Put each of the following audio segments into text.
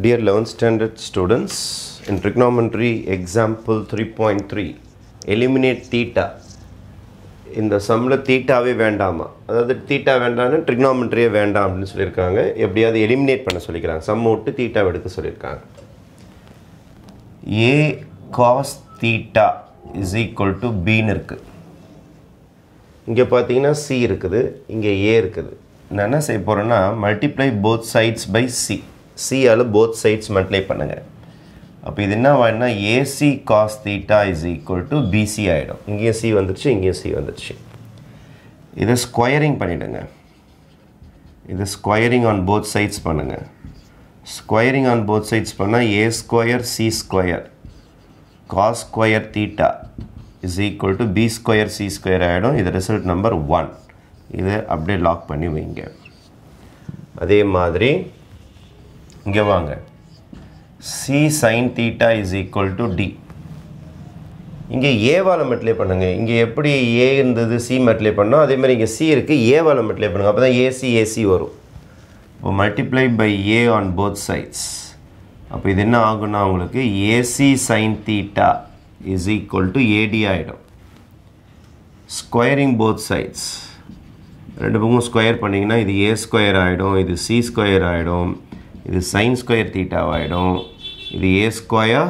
Dear 11th standard students, in trigonometry example 3.3, eliminate theta. இந்த சம்மில் தீட்டாவே வேண்டாமா அதாவது தீட்டா வேண்டாம்னா ட்ரிக்னாமெண்ட்ரியே வேண்டாம் அப்படின்னு சொல்லியிருக்காங்க எப்படியாவது எலிமினேட் பண்ண சொல்லிக்கிறாங்க சம் விட்டு தீட்டா எடுக்க சொல்லியிருக்காங்க A cos theta is equal to பின்னு இருக்குது இங்கே பார்த்தீங்கன்னா சி இருக்குது இங்கே ஏ இருக்குது நான் என்ன செய்ய போகிறேன்னா multiply both sides by C சியால் போத் சைட்ஸ் மல்டிப்ளை பண்ணுங்கள் அப்போ இது என்ன ஆகினா AC cos theta is equal to BC ஆகிடும் இங்கேயும் சி வந்துருச்சு இங்கேயும் சி வந்துருச்சு இதை ஸ்கொயரிங் பண்ணிவிடுங்க இது ஸ்கொயரிங் ஆன் போத் சைட்ஸ் பண்ணுங்கள் ஸ்கொயரிங் ஆன் போத் சைட்ஸ் பண்ணால் A square C square cos square theta is equal to B square C square ஆகிடும் இது ரிசல்ட் நம்பர் ஒன் இதை அப்படியே லாக் பண்ணி வைங்க அதே மாதிரி இங்கே வாங்க C sine theta is equal to D இங்கே ஏவால் மட்டிலே பண்ணுங்கள் இங்கே எப்படி ஏ இருந்தது சி மெட்லே பண்ணோம் அதே மாதிரி இங்கே சி இருக்குது ஏவால் மட்டிலே பண்ணுங்க அப்போ தான் ஏசி ஏசி வரும் இப்போ multiply by A on both sides அப்போ இது என்ன ஆகுன்னா உங்களுக்கு AC sine theta is equal to AD ஆகிடும் ஸ்கொயரிங் போத் சைட்ஸ் ரெண்டு பக்கமும் ஸ்கொயர் பண்ணிங்கன்னா இது ஏ ஸ்கொயர் ஆகிடும் இது சி ஸ்கொயர் ஆகிடும் இது சைன் ஸ்கொயர் தீட்டாவாகிடும் இது ஏ ஸ்கொயர்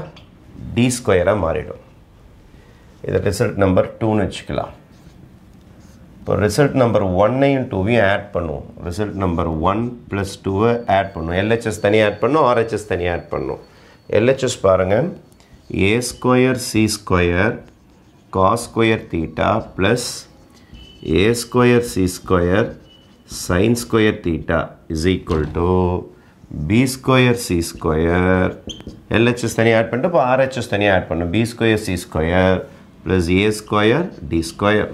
டி ஸ்கொயராக மாறிடும் இது ரிசல்ட் நம்பர் டூன்னு வச்சுக்கலாம் இப்போ ரிசல்ட் நம்பர் ஒன்னையும் டூவையும் ஆட் பண்ணுவோம் ரிசல்ட் நம்பர் ஒன் ப்ளஸ் டூவை ஆட் பண்ணும் எல்ஹெச்எஸ் தனியாக ஆட் பண்ணும் ஆர்ஹெச்எஸ் தனியாக ஆட் பண்ணும் எல்ஹெச்எஸ் பாருங்கள் A square C square cos square theta plus A square C square sine square theta is equal to B square C square LHS தனியாக add பண்ணிட்டு இப்போ ஆர்ஹெச்எஸ் தனியாக ஆட் பண்ணும் B square C square plus A square D square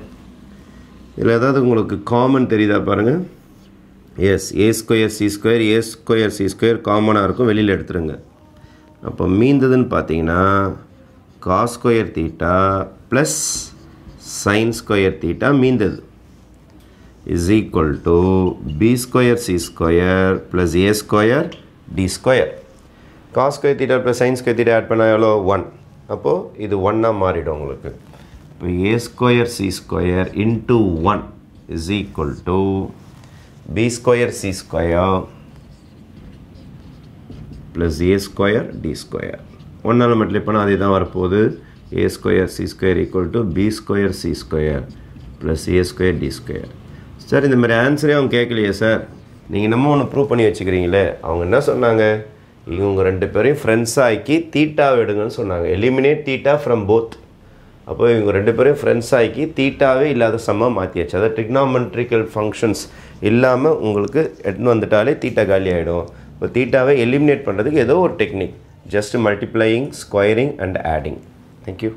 இதில் ஏதாவது உங்களுக்கு common தெரியுதா பாருங்கள் S A square C square A square C square காமனாக இருக்கும் வெளியில் எடுத்துருங்க அப்போ மீந்ததுன்னு பார்த்தீங்கன்னா cos square theta plus sine square theta மீந்தது is equal to b square c square plus a square d square. cos square theta plus sin square theta add பண்ணால் எவ்வளோ ஒன் அப்போது இது ஒன்னாக மாறிடும் உங்களுக்கு இப்போ A square C square into one is equal to B square C square plus A square D square ஒன்றால் மட்டும் இப்போ அதே தான் வரப்போகுது A square C square equal to B square C square plus A square D square sir இந்த மாதிரி ஆன்சரே அவங்க கேட்கலையே சார் நீங்கள் என்னமோ ஒன்று ப்ரூவ் பண்ணி வச்சுக்கிறீங்களே அவங்க என்ன சொன்னாங்க இவங்க ரெண்டு பேரையும் ஃப்ரெண்ட்ஸாக ஆக்கி தீட்டா விடுங்கன்னு சொன்னாங்க எலிமினேட் தீட்டா ஃப்ரம் போத் அப்போ இவங்க ரெண்டு பேரையும் ஃப்ரெண்ட்ஸ் ஆக்கி தீட்டாவே இல்லாத சம்மாக மாற்றியாச்சு அதாவது ட்ரிக்னாமெட்ரிக்கல் ஃபங்க்ஷன்ஸ் இல்லாமல் உங்களுக்கு எடுத்துன்னு வந்துட்டாலே தீட்டா காலி ஆகிடும் இப்போ தீட்டாவை எலிமினேட் பண்ணுறதுக்கு ஏதோ ஒரு technique just multiplying squaring and adding thank you